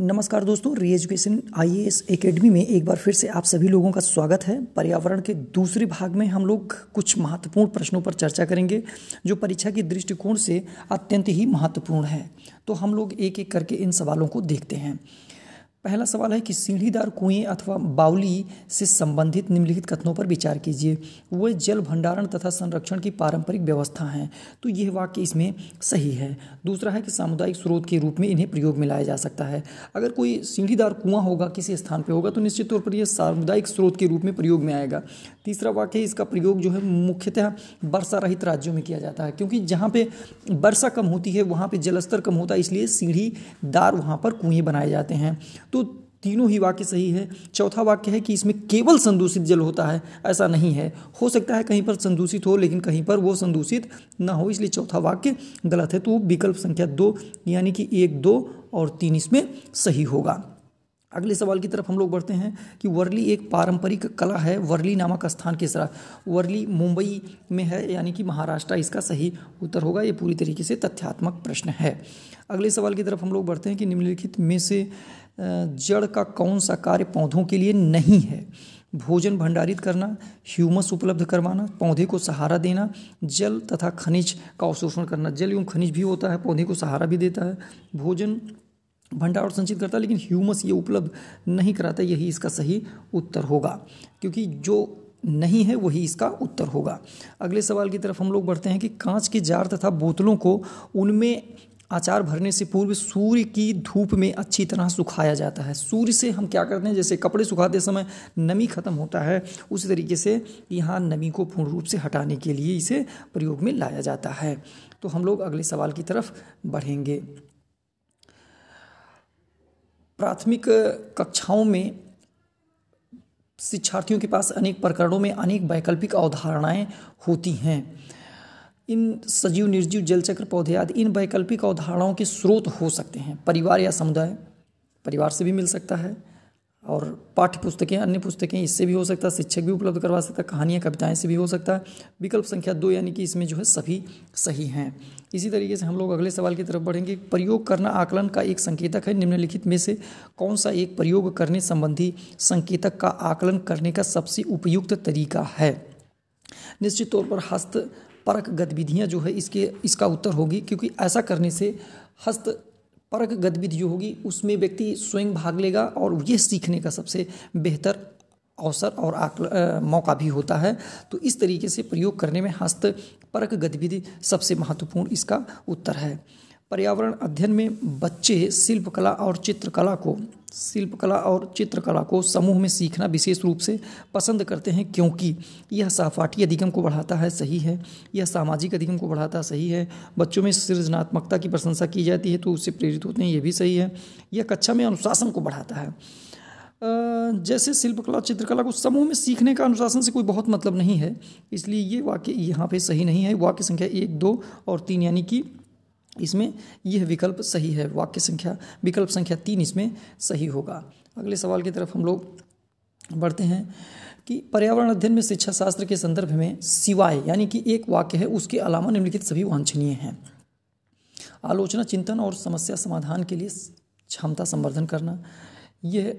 नमस्कार दोस्तों री एजुकेशन आई एस में एक बार फिर से आप सभी लोगों का स्वागत है पर्यावरण के दूसरे भाग में हम लोग कुछ महत्वपूर्ण प्रश्नों पर चर्चा करेंगे जो परीक्षा के दृष्टिकोण से अत्यंत ही महत्वपूर्ण है तो हम लोग एक एक करके इन सवालों को देखते हैं पहला सवाल है कि सीढ़ीदार कुएं अथवा बाउली से संबंधित निम्नलिखित कथनों पर विचार कीजिए वे जल भंडारण तथा संरक्षण की पारंपरिक व्यवस्था हैं तो यह वाक्य इसमें सही है दूसरा है कि सामुदायिक स्रोत के रूप में इन्हें प्रयोग में लाया जा सकता है अगर कोई सीढ़ीदार कुआं होगा किसी स्थान पर होगा तो निश्चित तौर पर यह सामुदायिक स्रोत के रूप में प्रयोग में आएगा तीसरा वाक्य इसका प्रयोग जो है मुख्यतः वर्षा रहित राज्यों में किया जाता है क्योंकि जहाँ पर वर्षा कम होती है वहाँ पर जलस्तर कम होता है इसलिए सीढ़ीदार वहाँ पर कुएँ बनाए जाते हैं तो तीनों ही वाक्य सही है चौथा वाक्य है कि इसमें केवल संदूषित जल होता है ऐसा नहीं है हो सकता है कहीं पर संदूषित हो लेकिन कहीं पर वो संदूषित ना हो इसलिए चौथा वाक्य गलत है तो विकल्प संख्या दो यानी कि एक दो और तीन इसमें सही होगा अगले सवाल की तरफ हम लोग बढ़ते हैं कि वर्ली एक पारंपरिक कला है वर्ली नामक स्थान किस वर्ली मुंबई में है यानी कि महाराष्ट्र इसका सही उत्तर होगा ये पूरी तरीके से तथ्यात्मक प्रश्न है अगले सवाल की तरफ हम लोग बढ़ते हैं कि निम्नलिखित में से जड़ का कौन सा कार्य पौधों के लिए नहीं है भोजन भंडारित करना ह्यूमस उपलब्ध करवाना पौधे को सहारा देना जल तथा खनिज का अवशोषण करना जल एवं खनिज भी होता है पौधे को सहारा भी देता है भोजन भंडार संचित करता है लेकिन ह्यूमस ये उपलब्ध नहीं कराता यही इसका सही उत्तर होगा क्योंकि जो नहीं है वही इसका उत्तर होगा अगले सवाल की तरफ हम लोग बढ़ते हैं कि कांच के जार तथा बोतलों को उनमें अचार भरने से पूर्व सूर्य की धूप में अच्छी तरह सुखाया जाता है सूर्य से हम क्या करते हैं जैसे कपड़े सुखाते समय नमी खत्म होता है उसी तरीके से यहाँ नमी को पूर्ण रूप से हटाने के लिए इसे प्रयोग में लाया जाता है तो हम लोग अगले सवाल की तरफ बढ़ेंगे प्राथमिक कक्षाओं में शिक्षार्थियों के पास अनेक प्रकरणों में अनेक वैकल्पिक अवधारणाएं होती हैं इन सजीव निर्जीव जलचक्र पौधे आदि इन वैकल्पिक अवधारणाओं के स्रोत हो सकते हैं परिवार या समुदाय परिवार से भी मिल सकता है और पाठ्य पुस्तकें अन्य पुस्तकें इससे भी हो सकता है शिक्षक भी उपलब्ध करवा सकता है कहानियाँ कविताएँ से भी हो सकता है विकल्प संख्या दो यानी कि इसमें जो है सभी सही हैं इसी तरीके से हम लोग अगले सवाल की तरफ बढ़ेंगे प्रयोग करना आकलन का एक संकेतक है निम्नलिखित में से कौन सा एक प्रयोग करने संबंधी संकेतक का आकलन करने का सबसे उपयुक्त तरीका है निश्चित तौर पर हस्त परक गतिविधियाँ जो है इसके इसका उत्तर होगी क्योंकि ऐसा करने से हस्त परक गतिविधि जो होगी उसमें व्यक्ति स्वयं भाग लेगा और ये सीखने का सबसे बेहतर अवसर और आकल मौका भी होता है तो इस तरीके से प्रयोग करने में हस्त परक गतिविधि सबसे महत्वपूर्ण इसका उत्तर है पर्यावरण अध्ययन में बच्चे शिल्पकला और चित्रकला को शिल्पकला और चित्रकला को समूह में सीखना विशेष रूप से पसंद करते हैं क्योंकि यह सहपाठी अधिगम को बढ़ाता है सही है यह सामाजिक अधिगम को बढ़ाता सही है बच्चों में सृजनात्मकता की प्रशंसा की जाती है तो उससे प्रेरित होते हैं ये भी सही है यह कक्षा में अनुशासन को बढ़ाता है जैसे शिल्पकला चित्रकला को समूह में सीखने का अनुशासन से कोई बहुत मतलब नहीं है इसलिए ये वाक्य यहाँ पे सही नहीं है वाक्य संख्या एक दो और तीन यानी कि इसमें यह विकल्प सही है वाक्य संख्या विकल्प संख्या तीन इसमें सही होगा अगले सवाल की तरफ हम लोग बढ़ते हैं कि पर्यावरण अध्ययन में शिक्षा शास्त्र के संदर्भ में सिवाय यानी कि एक वाक्य है उसके अलावा निम्नलिखित सभी वांछनीय हैं आलोचना चिंतन और समस्या समाधान के लिए क्षमता संवर्धन करना यह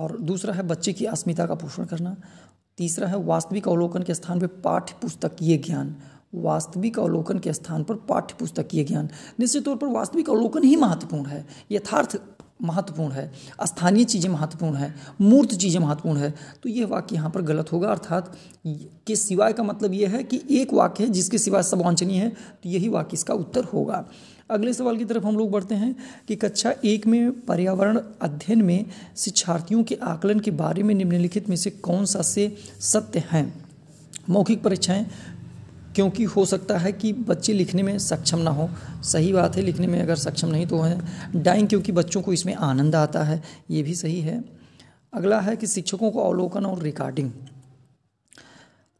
और दूसरा है बच्चे की अस्मिता का पोषण करना तीसरा है वास्तविक अवलोकन के स्थान पर पाठ्य पुस्तकीय ज्ञान वास्तविक अवलोकन के स्थान पर पाठ्य पुस्तकीय ज्ञान निश्चित तौर पर वास्तविक अवलोकन ही महत्वपूर्ण है यथार्थ महत्वपूर्ण है स्थानीय चीज़ें महत्वपूर्ण है मूर्त चीज़ें महत्वपूर्ण है तो यह वाक्य यहाँ पर गलत होगा अर्थात के सिवाय का मतलब यह है कि एक वाक्य है जिसके सिवाय सब वांछनीय है तो यही वाक्य इसका उत्तर होगा अगले सवाल की तरफ हम लोग बढ़ते हैं कि कक्षा एक में पर्यावरण अध्ययन में शिक्षार्थियों के आकलन के बारे में निम्नलिखित में से कौन सा से सत्य हैं मौखिक परीक्षाएं क्योंकि हो सकता है कि बच्चे लिखने में सक्षम ना हो सही बात है लिखने में अगर सक्षम नहीं तो है डाइंग क्योंकि बच्चों को इसमें आनंद आता है ये भी सही है अगला है कि शिक्षकों को अवलोकन और रिकॉर्डिंग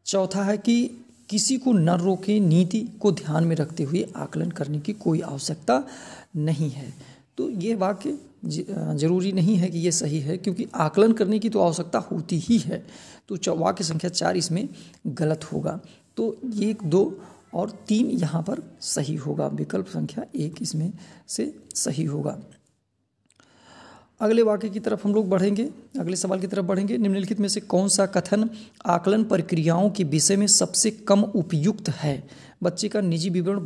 चौथा है कि किसी को न रोके नीति को ध्यान में रखते हुए आकलन करने की कोई आवश्यकता नहीं है तो ये वाक्य जरूरी नहीं है कि ये सही है क्योंकि आकलन करने की तो आवश्यकता होती ही है तो वाक्य संख्या चार इसमें गलत होगा तो एक दो और तीन यहाँ पर सही होगा विकल्प संख्या एक इसमें से सही होगा अगले वाक्य की तरफ हम लोग बढ़ेंगे अगले सवाल की तरफ बढ़ेंगे निम्नलिखित में से कौन सा कथन आकलन प्रक्रियाओं के विषय में सबसे कम उपयुक्त है बच्चे का निजी विवरण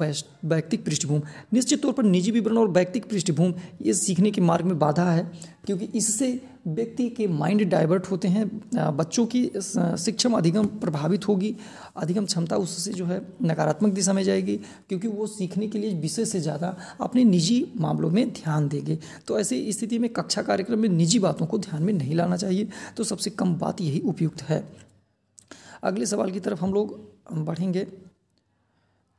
वैयक्तिक पृष्ठभूमि निश्चित तौर पर निजी विवरण और वैयक्तिक पृष्ठभूमि ये सीखने के मार्ग में बाधा है क्योंकि इससे व्यक्ति के माइंड डाइवर्ट होते हैं बच्चों की शिक्षा अधिगम प्रभावित होगी अधिगम क्षमता उससे जो है नकारात्मक दिशा में जाएगी क्योंकि वो सीखने के लिए विषय से ज़्यादा अपने निजी मामलों में ध्यान देंगे तो ऐसी स्थिति में कक्षा कार्यक्रम में निजी बातों को ध्यान में नहीं लाना चाहिए तो सबसे कम बात यही उपयुक्त है अगले सवाल की तरफ हम लोग बढ़ेंगे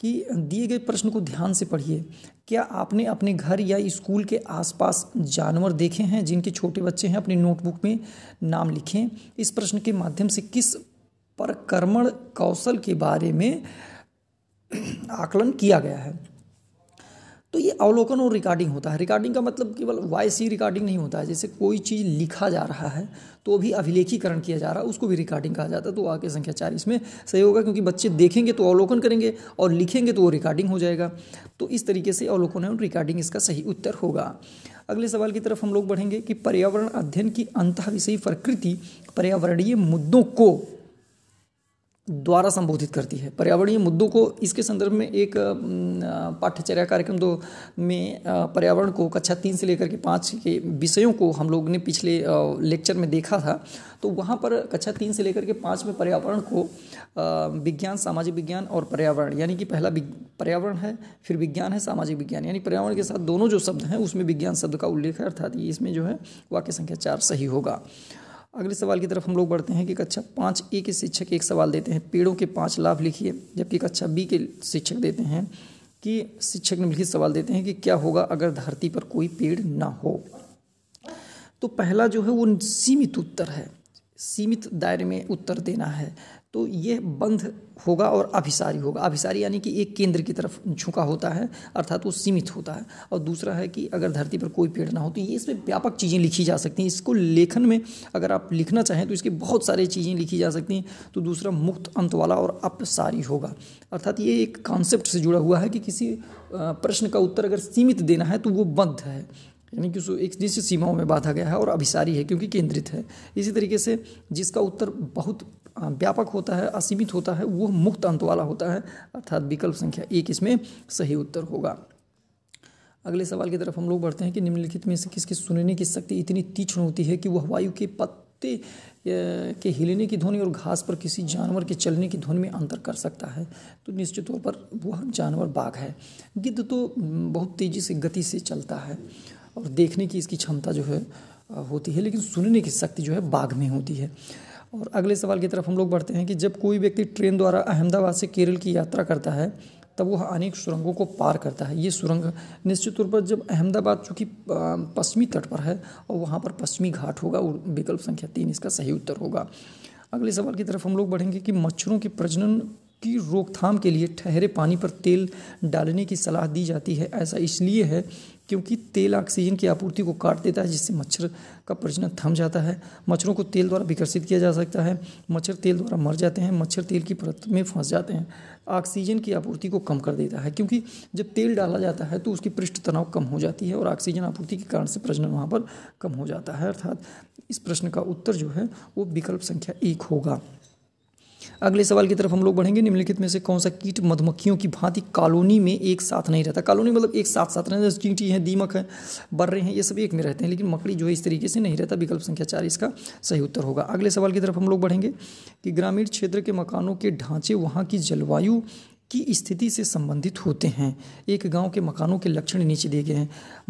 कि दिए गए प्रश्न को ध्यान से पढ़िए क्या आपने अपने घर या स्कूल के आसपास जानवर देखे हैं जिनके छोटे बच्चे हैं अपने नोटबुक में नाम लिखें इस प्रश्न के माध्यम से किस परकर्मण कौशल के बारे में आकलन किया गया है तो ये अवलोकन और रिकॉर्डिंग होता है रिकॉर्डिंग का मतलब केवल वॉइस ही रिकॉर्डिंग नहीं होता है जैसे कोई चीज़ लिखा जा रहा है तो भी अभिलेखीकरण किया जा रहा है उसको भी रिकॉर्डिंग कहा जाता है तो आगे संख्या चार इसमें सही होगा क्योंकि बच्चे देखेंगे तो अवलोकन करेंगे और लिखेंगे तो वो रिकॉर्डिंग हो जाएगा तो इस तरीके से अवलोकन और रिकॉर्डिंग इसका सही उत्तर होगा अगले सवाल की तरफ हम लोग बढ़ेंगे कि पर्यावरण अध्ययन की अंत विषयी प्रकृति पर्यावरणीय मुद्दों को द्वारा संबोधित करती है पर्यावरणीय मुद्दों को इसके संदर्भ में एक पाठ्यचर्या कार्यक्रम दो में पर्यावरण को कक्षा तीन से लेकर के पाँच के विषयों को हम लोग ने पिछले लेक्चर में देखा था तो वहाँ पर कक्षा तीन से लेकर के पाँच में पर्यावरण को विज्ञान सामाजिक विज्ञान और पर्यावरण यानी कि पहला पर्यावरण है फिर विज्ञान है सामाजिक विज्ञान यानी पर्यावरण के साथ दोनों जो शब्द हैं उसमें विज्ञान शब्द का उल्लेख है अर्थात इसमें जो है वाक्य संख्या चार सही होगा अगले सवाल की तरफ हम लोग बढ़ते हैं कि कक्षा पाँच ए के शिक्षक एक सवाल देते हैं पेड़ों के पाँच लाभ लिखिए जबकि कक्षा बी के शिक्षक देते हैं कि शिक्षक लिखित सवाल देते हैं कि क्या होगा अगर धरती पर कोई पेड़ ना हो तो पहला जो है वो सीमित उत्तर है सीमित दायरे में उत्तर देना है तो यह बंध होगा और अभिसारी होगा अभिसारी यानी कि एक केंद्र की तरफ झुका होता है अर्थात वो सीमित होता है और दूसरा है कि अगर धरती पर कोई पेड़ ना हो तो ये इसमें व्यापक चीज़ें लिखी जा सकती हैं इसको लेखन में अगर आप लिखना चाहें तो इसके बहुत सारी चीज़ें लिखी जा सकती हैं तो दूसरा मुक्त अंत वाला और अपसारी होगा अर्थात ये एक कॉन्सेप्ट से जुड़ा हुआ है कि किसी प्रश्न का उत्तर अगर सीमित देना है तो वो बंध है यानी कि उसको एक निश्चित सीमाओं में बांधा गया है और अभिसारी है क्योंकि केंद्रित है इसी तरीके से जिसका उत्तर बहुत व्यापक होता है असीमित होता है वो मुक्त अंत वाला होता है अर्थात विकल्प संख्या एक इसमें सही उत्तर होगा अगले सवाल की तरफ हम लोग बढ़ते हैं कि निम्नलिखित में से किसकी सुनने की शक्ति इतनी तीक्ष्ण होती है कि वह वायु के पत्ते के हिलने की ध्वनि और घास पर किसी जानवर के चलने की ध्वनि में अंतर कर सकता है तो निश्चित तौर पर वह जानवर बाघ है गिद्ध तो बहुत तेज़ी से गति से चलता है और देखने की इसकी क्षमता जो है होती है लेकिन सुनने की शक्ति जो है बाघ में होती है और अगले सवाल की तरफ हम लोग बढ़ते हैं कि जब कोई व्यक्ति ट्रेन द्वारा अहमदाबाद से केरल की यात्रा करता है तब वह अनेक सुरंगों को पार करता है ये सुरंग निश्चित तौर पर जब अहमदाबाद चूँकि पश्चिमी तट पर है और वहाँ पर पश्चिमी घाट होगा और विकल्प संख्या तीन इसका सही उत्तर होगा अगले सवाल की तरफ हम लोग बढ़ेंगे कि मच्छरों के प्रजनन की रोकथाम के लिए ठहरे पानी पर तेल डालने की सलाह दी जाती है ऐसा इसलिए है क्योंकि तेल ऑक्सीजन की आपूर्ति को काट देता है जिससे मच्छर का प्रजनन थम जाता है मच्छरों को तेल द्वारा विकसित किया जा सकता है मच्छर तेल द्वारा मर जाते हैं मच्छर तेल की परत में फंस जाते हैं ऑक्सीजन की आपूर्ति को कम कर देता है क्योंकि जब तेल डाला जाता है तो उसकी पृष्ठ तनाव कम हो जाती है और ऑक्सीजन आपूर्ति के कारण से प्रजनन वहाँ पर कम हो जाता है अर्थात इस प्रश्न का उत्तर जो है वो विकल्प संख्या एक होगा अगले सवाल की तरफ हम लोग बढ़ेंगे निम्नलिखित में से कौन सा कीट मधुमक्खियों की भांति कॉलोनी में एक साथ नहीं रहता कॉलोनी मतलब एक साथ साथ रहता है चींटी है दीमक है बर्रे हैं ये सब एक में रहते हैं लेकिन मकड़ी जो है इस तरीके से नहीं रहता विकल्प संख्या चार इसका सही उत्तर होगा अगले सवाल की तरफ हम लोग बढ़ेंगे कि ग्रामीण क्षेत्र के मकानों के ढांचे वहाँ की जलवायु की स्थिति से संबंधित होते हैं एक गांव के मकानों के लक्षण नीचे दिए गए हैं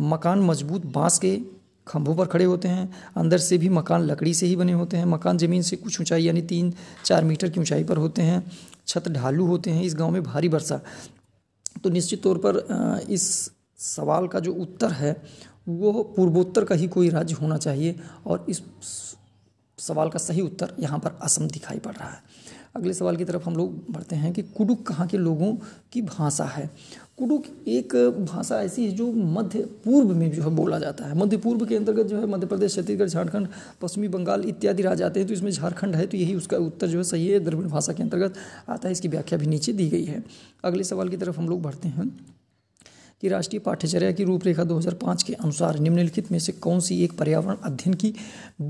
मकान मजबूत बांस के खंभों पर खड़े होते हैं अंदर से भी मकान लकड़ी से ही बने होते हैं मकान ज़मीन से कुछ ऊंचाई यानी तीन चार मीटर की ऊंचाई पर होते हैं छत ढालू होते हैं इस गांव में भारी वर्षा तो निश्चित तौर पर इस सवाल का जो उत्तर है वो पूर्वोत्तर का ही कोई राज्य होना चाहिए और इस सवाल का सही उत्तर यहाँ पर असम दिखाई पड़ रहा है अगले सवाल की तरफ हम लोग बढ़ते हैं कि कुडुक कहाँ के लोगों की भाषा है कुडुक एक भाषा ऐसी है जो मध्य पूर्व में जो है बोला जाता है मध्य पूर्व के अंतर्गत जो है मध्य प्रदेश छत्तीसगढ़ झारखंड पश्चिमी बंगाल इत्यादि राज्य आते हैं तो इसमें झारखंड है तो यही उसका उत्तर जो है सही है द्रविड़ भाषा के अंतर्गत आता है इसकी व्याख्या भी नीचे दी गई है अगले सवाल की तरफ हम लोग बढ़ते हैं कि राष्ट्रीय पाठ्यचर्या की रूपरेखा 2005 के अनुसार निम्नलिखित में से कौन सी एक पर्यावरण अध्ययन की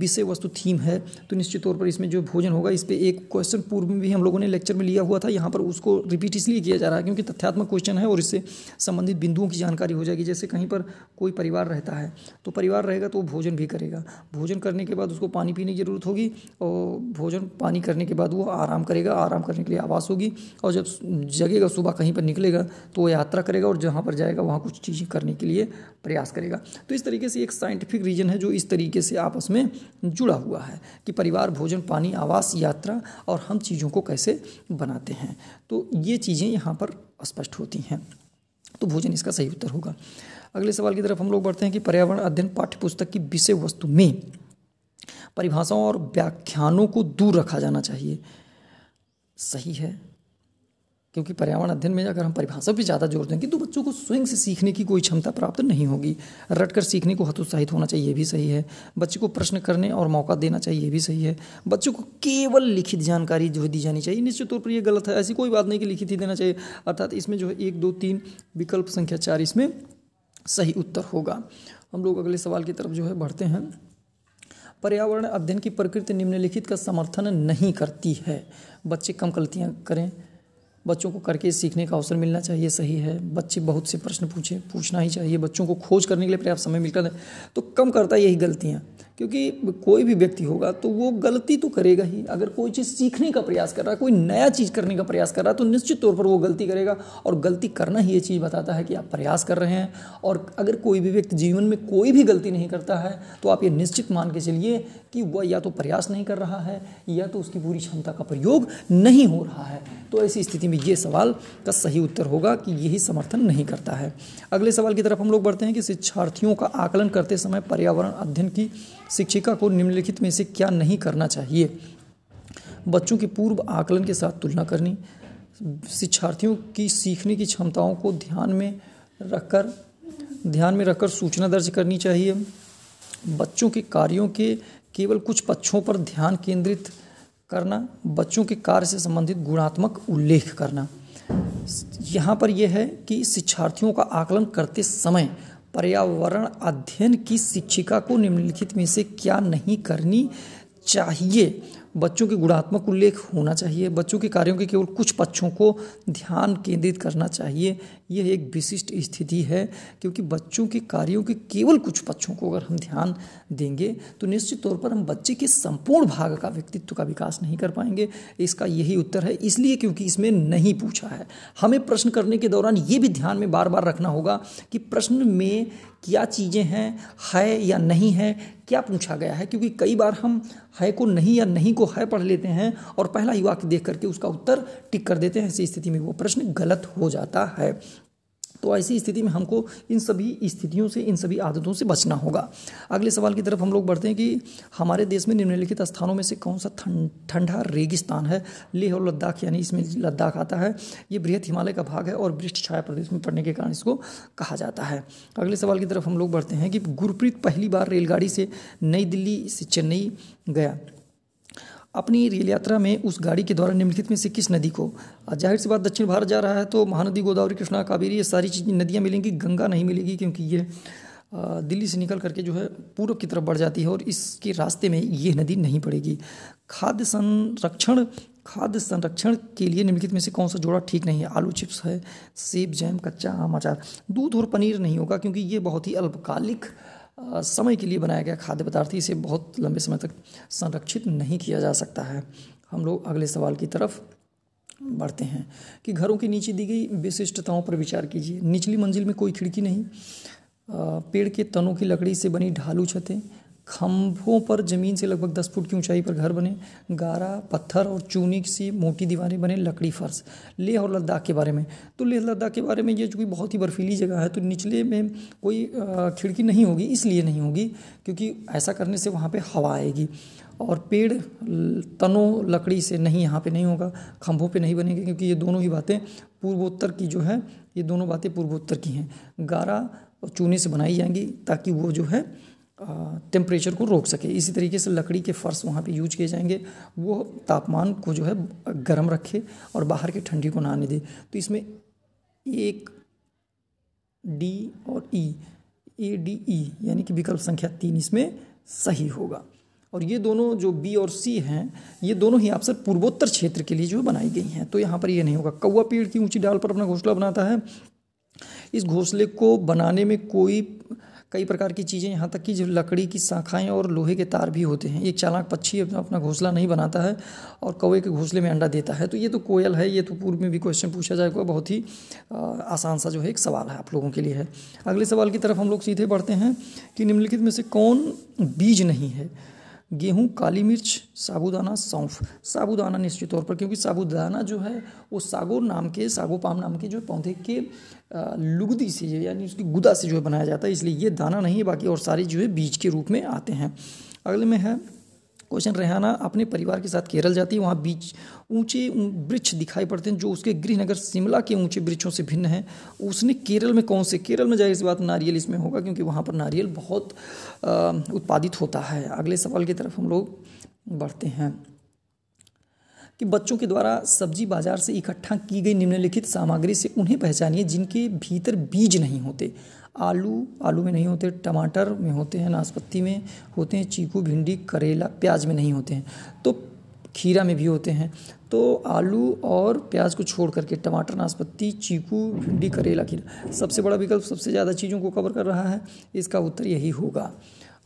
विषय वस्तु थीम है तो निश्चित तौर पर इसमें जो भोजन होगा इस पर एक क्वेश्चन पूर्व में भी हम लोगों ने लेक्चर में लिया हुआ था यहाँ पर उसको रिपीट इसलिए किया जा रहा है क्योंकि तथ्यात्मक क्वेश्चन है और इससे संबंधित बिंदुओं की जानकारी हो जाएगी जैसे कहीं पर कोई परिवार रहता है तो परिवार रहेगा तो वो भोजन भी करेगा भोजन करने के बाद उसको पानी पीने की ज़रूरत होगी और भोजन पानी करने के बाद वो आराम करेगा आराम करने के लिए आवास होगी और जब जगेगा सुबह कहीं पर निकलेगा तो वो यात्रा करेगा और जहाँ पर जाएगा करेगा वहाँ कुछ चीज़ें करने के लिए प्रयास करेगा तो इस तरीके से एक साइंटिफिक रीजन है जो इस तरीके से आपस में जुड़ा हुआ है कि परिवार भोजन पानी आवास यात्रा और हम चीज़ों को कैसे बनाते हैं तो ये चीज़ें यहाँ पर स्पष्ट होती हैं तो भोजन इसका सही उत्तर होगा अगले सवाल की तरफ हम लोग बढ़ते हैं कि पर्यावरण अध्ययन पाठ्यपुस्तक की विषय वस्तु में परिभाषाओं और व्याख्यानों को दूर रखा जाना चाहिए सही है क्योंकि पर्यावरण अध्ययन में अगर हम परिभाषा पर ज़्यादा जोर देंगे तो बच्चों को स्वयं से सीखने की कोई क्षमता प्राप्त नहीं होगी रट कर सीखने को हतोत्साहित होना चाहिए ये भी सही है बच्चे को प्रश्न करने और मौका देना चाहिए ये भी सही है बच्चों को केवल लिखित जानकारी जो है दी जानी चाहिए निश्चित तौर पर यह गलत है ऐसी कोई बात नहीं कि लिखित ही देना चाहिए अर्थात इसमें जो है एक दो तीन विकल्प संख्या चार इसमें सही उत्तर होगा हम लोग अगले सवाल की तरफ जो है बढ़ते हैं पर्यावरण अध्ययन की प्रकृति निम्नलिखित का समर्थन नहीं करती है बच्चे कम गलतियाँ करें बच्चों को करके सीखने का अवसर मिलना चाहिए सही है बच्चे बहुत से प्रश्न पूछे पूछना ही चाहिए बच्चों को खोज करने के लिए पर्याप्त समय मिलता है तो कम करता है यही गलतियाँ क्योंकि कोई भी व्यक्ति होगा तो वो गलती तो करेगा ही अगर कोई चीज़ सीखने का प्रयास कर रहा है कोई नया चीज़ करने का प्रयास कर रहा है तो निश्चित तौर पर वो गलती करेगा और गलती करना ही ये चीज़ बताता है कि आप प्रयास कर रहे हैं और अगर कोई भी व्यक्ति जीवन में कोई भी गलती नहीं करता है तो आप ये निश्चित मान के चलिए कि वह या तो प्रयास नहीं कर रहा है या तो उसकी पूरी क्षमता का प्रयोग नहीं हो रहा है तो ऐसी स्थिति में ये सवाल का सही उत्तर होगा कि यही समर्थन नहीं करता है अगले सवाल की तरफ हम लोग बढ़ते हैं कि शिक्षार्थियों का आकलन करते समय पर्यावरण अध्ययन की शिक्षिका को निम्नलिखित में से क्या नहीं करना चाहिए बच्चों के पूर्व आकलन के साथ तुलना करनी शिक्षार्थियों की सीखने की क्षमताओं को ध्यान में रखकर ध्यान में रखकर सूचना दर्ज करनी चाहिए बच्चों के कार्यों के केवल कुछ पक्षों पर ध्यान केंद्रित करना बच्चों के कार्य से संबंधित गुणात्मक उल्लेख करना यहाँ पर यह है कि शिक्षार्थियों का आकलन करते समय पर्यावरण अध्ययन की शिक्षिका को निम्नलिखित में से क्या नहीं करनी चाहिए बच्चों के गुणात्मक उल्लेख होना चाहिए बच्चों के कार्यों के केवल कुछ पक्षों को ध्यान केंद्रित करना चाहिए यह एक विशिष्ट स्थिति है क्योंकि बच्चों के कार्यों के केवल कुछ पक्षों को अगर हम ध्यान देंगे तो निश्चित तौर पर हम बच्चे के संपूर्ण भाग का व्यक्तित्व का विकास नहीं कर पाएंगे इसका यही उत्तर है इसलिए क्योंकि इसमें नहीं पूछा है हमें प्रश्न करने के दौरान ये भी ध्यान में बार बार रखना होगा कि प्रश्न में क्या चीज़ें हैं है या नहीं है क्या पूछा गया है क्योंकि कई बार हम है को नहीं या नहीं को है पढ़ लेते हैं और पहला युवाक देख करके उसका उत्तर टिक कर देते हैं ऐसी स्थिति में वो प्रश्न गलत हो जाता है तो ऐसी स्थिति में हमको इन सभी स्थितियों से इन सभी आदतों से बचना होगा अगले सवाल की तरफ हम लोग बढ़ते हैं कि हमारे देश में निम्नलिखित स्थानों में से कौन सा ठंडा रेगिस्तान है लेह और लद्दाख यानी इसमें लद्दाख आता है ये बृहत हिमालय का भाग है और वृष्ठ छाया प्रदेश में पड़ने के कारण इसको कहा जाता है अगले सवाल की तरफ हम लोग बढ़ते हैं कि गुरप्रीत पहली बार रेलगाड़ी से नई दिल्ली से चेन्नई गया अपनी रेल यात्रा में उस गाड़ी के द्वारा निम्नलिखित में से किस नदी को जाहिर सी बात दक्षिण भारत जा रहा है तो महानदी गोदावरी कृष्णा कावेरी ये सारी चीज़ नदियाँ मिलेंगी गंगा नहीं मिलेगी क्योंकि ये दिल्ली से निकल करके जो है पूर्व की तरफ बढ़ जाती है और इसके रास्ते में ये नदी नहीं पड़ेगी खाद्य संरक्षण खाद्य संरक्षण के लिए निम्नलिखित में से कौन सा जोड़ा ठीक नहीं है आलू चिप्स है सेब जैम कच्चा आम अचार दूध और पनीर नहीं होगा क्योंकि ये बहुत ही अल्पकालिक समय के लिए बनाया गया खाद्य पदार्थ इसे बहुत लंबे समय तक संरक्षित नहीं किया जा सकता है हम लोग अगले सवाल की तरफ बढ़ते हैं कि घरों के नीचे दी गई विशिष्टताओं पर विचार कीजिए निचली मंजिल में कोई खिड़की नहीं पेड़ के तनों की लकड़ी से बनी ढालू छतें खम्भों पर ज़मीन से लगभग दस फुट की ऊंचाई पर घर बने गारा पत्थर और चूनी सी मोटी दीवारें बने लकड़ी फर्श लेह और लद्दाख के बारे में तो लेह लद्दाख के बारे में ये जो बहुत ही बर्फीली जगह है तो निचले में कोई खिड़की नहीं होगी इसलिए नहीं होगी क्योंकि ऐसा करने से वहाँ पर हवा आएगी और पेड़ तनों लकड़ी से नहीं यहाँ पे नहीं होगा खम्भों पे नहीं बनेंगे क्योंकि ये दोनों ही बातें पूर्वोत्तर की जो है ये दोनों बातें पूर्वोत्तर की हैं गारा और चूने से बनाई जाएंगी ताकि वो जो है टेम्परेचर को रोक सके इसी तरीके से लकड़ी के फ़र्श वहाँ पे यूज किए जाएंगे वो तापमान को जो है गर्म रखे और बाहर की ठंडी को ना आने दे तो इसमें एक डी और ई ए डी ई यानी कि विकल्प संख्या तीन इसमें सही होगा और ये दोनों जो बी और सी हैं ये दोनों ही आपसर पूर्वोत्तर क्षेत्र के लिए जो बनाई गई हैं तो यहाँ पर ये नहीं होगा कौआ पेड़ की ऊंची डाल पर अपना घोंसला बनाता है इस घोंसले को बनाने में कोई कई प्रकार की चीज़ें यहाँ तक कि जो लकड़ी की शाखाएँ और लोहे के तार भी होते हैं एक चालाक पक्षी अपना अपना घोंसला नहीं बनाता है और कौए के घोंसले में अंडा देता है तो ये तो कोयल है ये तो पूर्व में भी क्वेश्चन पूछा जाएगा तो बहुत ही आसान सा जो है एक सवाल है आप लोगों के लिए है अगले सवाल की तरफ हम लोग सीधे बढ़ते हैं कि निम्नलिखित में से कौन बीज नहीं है गेहूँ काली मिर्च साबूदाना सौंफ साबूदाना निश्चित तौर पर क्योंकि साबूदाना जो है वो सागो नाम के सागो पाम नाम के जो पौधे के लुगदी से यानी उसकी गुदा से जो है बनाया जाता है इसलिए ये दाना नहीं है बाकी और सारे जो है बीज के रूप में आते हैं अगले में है क्वेश्चन रेहाना अपने परिवार के साथ केरल जाती है वहाँ बीच ऊंचे वृक्ष दिखाई पड़ते हैं जो उसके गृहनगर शिमला के ऊंचे वृक्षों से भिन्न है उसने केरल में कौन से केरल में जाहिर सी बात नारियल इसमें होगा क्योंकि वहाँ पर नारियल बहुत उत्पादित होता है अगले सवाल की तरफ हम लोग बढ़ते हैं कि बच्चों के द्वारा सब्जी बाजार से इकट्ठा की गई निम्नलिखित सामग्री से उन्हें पहचानिए जिनके भीतर बीज नहीं होते आलू आलू में नहीं होते टमाटर में होते हैं नाशपत्ती में होते हैं चीकू भिंडी करेला प्याज में नहीं होते हैं तो खीरा में भी होते हैं तो आलू और प्याज को छोड़ करके टमाटर नाशपत्ती चीकू भिंडी करेला खीरा सबसे बड़ा विकल्प सबसे ज़्यादा चीज़ों को कवर कर रहा है इसका उत्तर यही होगा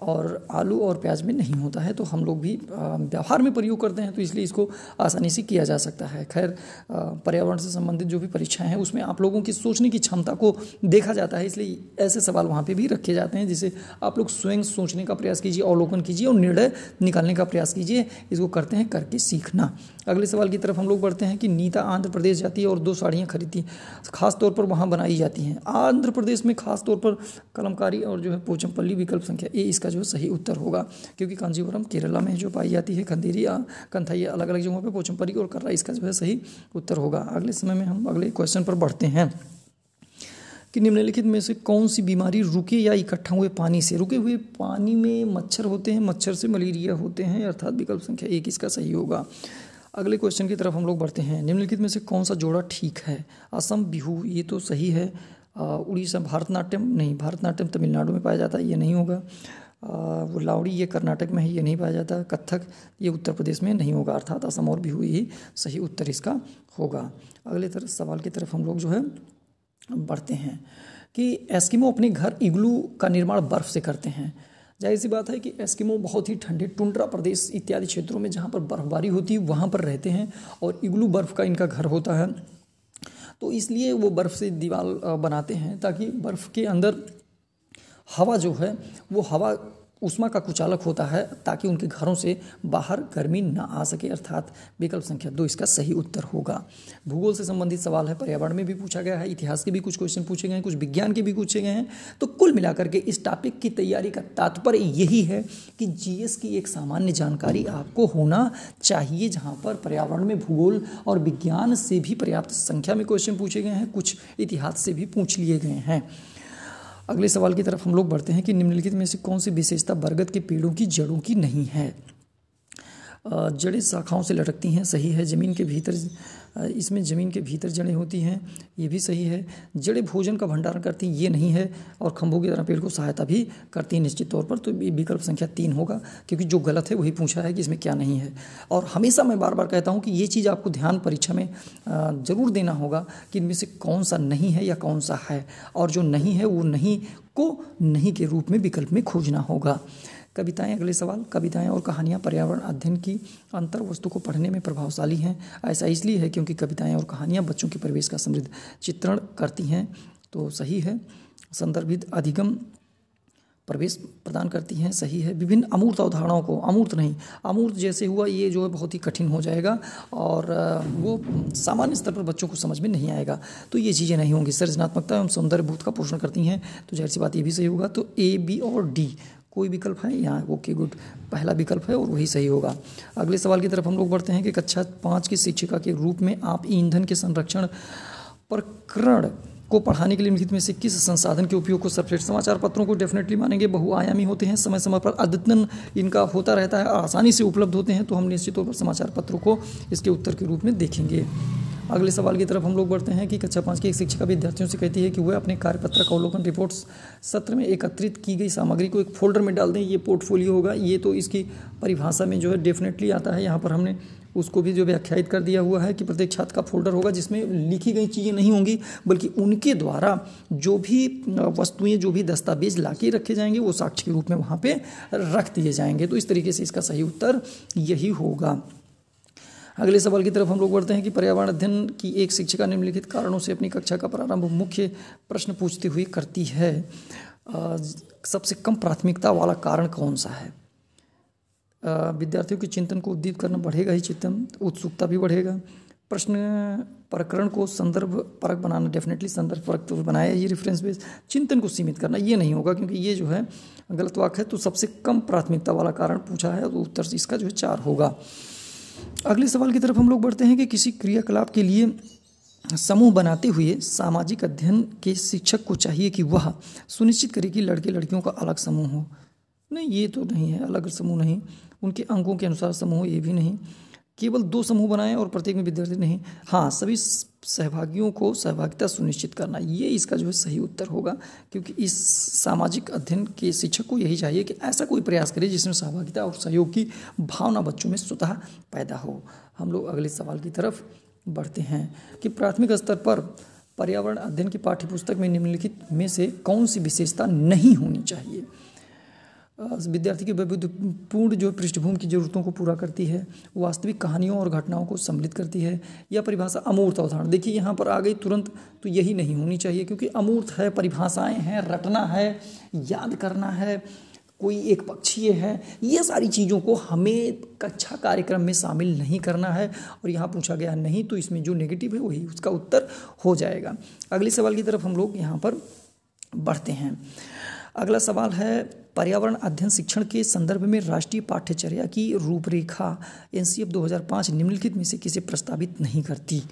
और आलू और प्याज में नहीं होता है तो हम लोग भी व्यवहार में प्रयोग करते हैं तो इसलिए इसको आसानी से किया जा सकता है खैर पर्यावरण से संबंधित जो भी परीक्षाएं हैं उसमें आप लोगों की सोचने की क्षमता को देखा जाता है इसलिए ऐसे सवाल वहाँ पर भी रखे जाते हैं जिसे आप लोग स्वयं सोचने का प्रयास कीजिए अवलोकन कीजिए और निर्णय निकालने का प्रयास कीजिए इसको करते हैं करके सीखना अगले सवाल की तरफ हम लोग बढ़ते हैं कि नीता आंध्र प्रदेश जाती है और दो साड़ियाँ खरीदती खास तौर पर वहाँ बनाई जाती हैं आंध्र प्रदेश में खास तौर पर कलमकारी और जो है पोचमपल्ली विकल्प संख्या ए इसका इसका जो सही उत्तर होगा क्योंकि कांजीवरम केरला में जो पाई जाती है खंदेरी कंथैया अलग अलग जगहों पर पोचमपरी और कर्रा इसका जो है सही उत्तर होगा अगले समय में हम अगले क्वेश्चन पर बढ़ते हैं कि निम्नलिखित में से कौन सी बीमारी रुके या इकट्ठा हुए पानी से रुके हुए पानी में मच्छर होते हैं मच्छर से मलेरिया होते हैं अर्थात विकल्प संख्या एक इसका सही होगा अगले क्वेश्चन की तरफ हम लोग बढ़ते हैं निम्नलिखित में से कौन सा जोड़ा ठीक है असम बिहू ये तो सही है उड़ीसा भारतनाट्यम नहीं भारतनाट्यम तमिलनाडु में पाया जाता है ये नहीं होगा वो लावड़ी ये कर्नाटक में है ये नहीं पाया जाता कत्थक ये उत्तर प्रदेश में नहीं होगा अर्थात असम और भी हुई ही सही उत्तर इसका होगा अगले तरफ सवाल की तरफ हम लोग जो है बढ़ते हैं कि एस्किमो अपने घर इग्लू का निर्माण बर्फ़ से करते हैं जाहिर सी बात है कि एस्किमो बहुत ही ठंडे टुंड्रा प्रदेश इत्यादि क्षेत्रों में जहाँ पर बर्फ़बारी होती है वहाँ पर रहते हैं और इग्लू बर्फ़ का इनका घर होता है तो इसलिए वो बर्फ़ से दीवार बनाते हैं ताकि बर्फ़ के अंदर हवा जो है वो हवा उष्मा का कुचालक होता है ताकि उनके घरों से बाहर गर्मी ना आ सके अर्थात विकल्प संख्या दो इसका सही उत्तर होगा भूगोल से संबंधित सवाल है पर्यावरण में भी पूछा गया है इतिहास के भी कुछ क्वेश्चन पूछे गए हैं कुछ विज्ञान के भी पूछे गए हैं तो कुल मिलाकर के इस टॉपिक की तैयारी का तात्पर्य यही है कि जी की एक सामान्य जानकारी आपको होना चाहिए जहाँ पर पर्यावरण में भूगोल और विज्ञान से भी पर्याप्त संख्या में क्वेश्चन पूछे गए हैं कुछ इतिहास से भी पूछ लिए गए हैं अगले सवाल की तरफ हम लोग बढ़ते हैं कि निम्नलिखित में से कौन सी विशेषता बरगद के पेड़ों की जड़ों की नहीं है जड़ें शाखाओं से लटकती हैं सही है ज़मीन के भीतर इसमें ज़मीन के भीतर जड़ें होती हैं ये भी सही है जड़ें भोजन का भंडारण करती हैं ये नहीं है और खम्भों की तरह पेड़ को सहायता भी करती हैं निश्चित तौर पर तो विकल्प संख्या तीन होगा क्योंकि जो गलत है वही पूछा है कि इसमें क्या नहीं है और हमेशा मैं बार बार कहता हूँ कि ये चीज़ आपको ध्यान परीक्षा में ज़रूर देना होगा कि इनमें से कौन सा नहीं है या कौन सा है और जो नहीं है वो नहीं को नहीं के रूप में विकल्प में खोजना होगा कविताएं अगले सवाल कविताएं और कहानियां पर्यावरण अध्ययन की अंतर वस्तु को पढ़ने में प्रभावशाली हैं ऐसा इसलिए है क्योंकि कविताएं और कहानियां बच्चों के परिवेश का समृद्ध चित्रण करती हैं तो सही है संदर्भित अधिगम प्रवेश प्रदान करती हैं सही है विभिन्न अमूर्त अवधारणाओं को अमूर्त नहीं अमूर्त जैसे हुआ ये जो है बहुत ही कठिन हो जाएगा और वो सामान्य स्तर पर बच्चों को समझ में नहीं आएगा तो ये चीज़ें नहीं होंगी सृजनात्मकता एवं सौंदर्य भूत का पोषण करती हैं तो जाहिर सी बात ये भी सही होगा तो ए बी और डी कोई विकल्प है यहाँ ओके गुड पहला विकल्प है और वही सही होगा अगले सवाल की तरफ हम लोग बढ़ते हैं कि कक्षा पाँच की शिक्षिका के रूप में आप ईंधन के संरक्षण प्रकरण को पढ़ाने के लिए निहित में से किस संसाधन के उपयोग को सर्वश्रेष्ठ समाचार पत्रों को डेफिनेटली मानेंगे बहुआयामी होते हैं समय समय पर अद्यतन इनका होता रहता है आसानी से उपलब्ध होते हैं तो हम निश्चित तौर पर समाचार पत्रों को इसके उत्तर के रूप में देखेंगे अगले सवाल की तरफ हम लोग बढ़ते हैं कि कक्षा पाँच की एक शिक्षिका विद्यार्थियों से कहती है कि वह अपने कार्यपत्र का अवलोकन रिपोर्ट सत्र में एकत्रित की गई सामग्री को एक फोल्डर में डाल दें ये पोर्टफोलियो होगा ये तो इसकी परिभाषा में जो है डेफिनेटली आता है यहाँ पर हमने उसको भी जो व्याख्यायित कर दिया हुआ है कि प्रत्येक छात्र का फोल्डर होगा जिसमें लिखी गई चीज़ें नहीं होंगी बल्कि उनके द्वारा जो भी वस्तुएं जो भी दस्तावेज ला के रखे जाएंगे वो साक्ष्य के रूप में वहाँ पे रख दिए जाएंगे तो इस तरीके से इसका सही उत्तर यही होगा अगले सवाल की तरफ हम लोग बढ़ते हैं कि पर्यावरण अध्ययन की एक शिक्षिका निम्नलिखित कारणों से अपनी कक्षा का प्रारंभ मुख्य प्रश्न पूछती हुई करती है सबसे कम प्राथमिकता वाला कारण कौन सा है विद्यार्थियों के चिंतन को उद्दीप करना बढ़ेगा ही चिंतन तो उत्सुकता भी बढ़ेगा प्रश्न प्रकरण को संदर्भ परक बनाना डेफिनेटली संदर्भ परक तो बनाया ये रेफरेंस बेस चिंतन को सीमित करना ये नहीं होगा क्योंकि ये जो है गलत वाक है तो सबसे कम प्राथमिकता वाला कारण पूछा है तो उत्तर इसका जो है चार होगा अगले सवाल की तरफ हम लोग बढ़ते हैं कि किसी क्रियाकलाप के लिए समूह बनाते हुए सामाजिक अध्ययन के शिक्षक को चाहिए कि वह सुनिश्चित करे कि लड़के लड़कियों का अलग समूह हो नहीं ये तो नहीं है अलग समूह नहीं उनके अंकों के अनुसार समूह ये भी नहीं केवल दो समूह बनाएं और प्रत्येक में विद्यार्थी नहीं हाँ सभी सहभागियों को सहभागिता सुनिश्चित करना ये इसका जो है सही उत्तर होगा क्योंकि इस सामाजिक अध्ययन के शिक्षक को यही चाहिए कि ऐसा कोई प्रयास करे जिसमें सहभागिता और सहयोग की भावना बच्चों में स्वतः पैदा हो हम लोग अगले सवाल की तरफ बढ़ते हैं कि प्राथमिक स्तर पर पर्यावरण अध्ययन की पाठ्यपुस्तक में निम्नलिखित में से कौन सी विशेषता नहीं होनी चाहिए विद्यार्थी की वैविध्यपूर्ण जो पृष्ठभूमि की जरूरतों को पूरा करती है वास्तविक कहानियों और घटनाओं को सम्मिलित करती है यह परिभाषा अमूर्त अवधारण देखिए यहाँ पर आ गई तुरंत तो यही नहीं होनी चाहिए क्योंकि अमूर्त है परिभाषाएँ हैं रटना है याद करना है कोई एक पक्षीय है ये सारी चीज़ों को हमें कक्षा कार्यक्रम में शामिल नहीं करना है और यहाँ पूछा गया नहीं तो इसमें जो नेगेटिव है वही उसका उत्तर हो जाएगा अगले सवाल की तरफ हम लोग यहाँ पर बढ़ते हैं अगला सवाल है पर्यावरण अध्ययन शिक्षण के संदर्भ में राष्ट्रीय पाठ्यचर्या की रूपरेखा एन सी निम्नलिखित में से किसे प्रस्तावित नहीं करती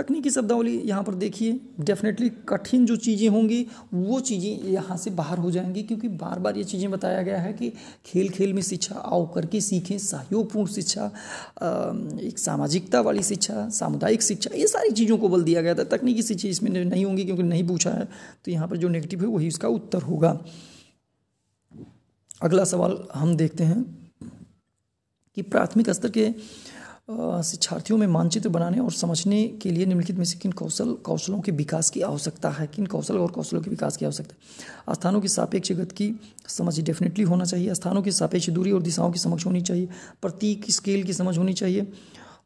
तकनीकी शब्दावली यहाँ पर देखिए डेफिनेटली कठिन जो चीज़ें होंगी वो चीज़ें यहाँ से बाहर हो जाएंगी क्योंकि बार बार ये चीज़ें बताया गया है कि खेल खेल में शिक्षा आओ करके सीखें सहयोगपूर्ण शिक्षा एक सामाजिकता वाली शिक्षा सामुदायिक शिक्षा ये सारी चीज़ों को बल दिया गया था तकनीकी शिक्षा इसमें नहीं होंगी क्योंकि नहीं पूछा है तो यहाँ पर जो नेगेटिव है वही इसका उत्तर होगा अगला सवाल हम देखते हैं कि प्राथमिक स्तर के शिक्षार्थियों में मानचित्र बनाने और समझने के लिए निम्नलिखित में से किन कौशल कौशलों के विकास की आवश्यकता है किन कौशल और कौशलों के विकास की आवश्यकता है स्थानों की सापेक्ष गति की समझ डेफिनेटली होना चाहिए स्थानों की सापेक्ष दूरी और दिशाओं की समझ होनी चाहिए प्रतीक स्केल की समझ होनी चाहिए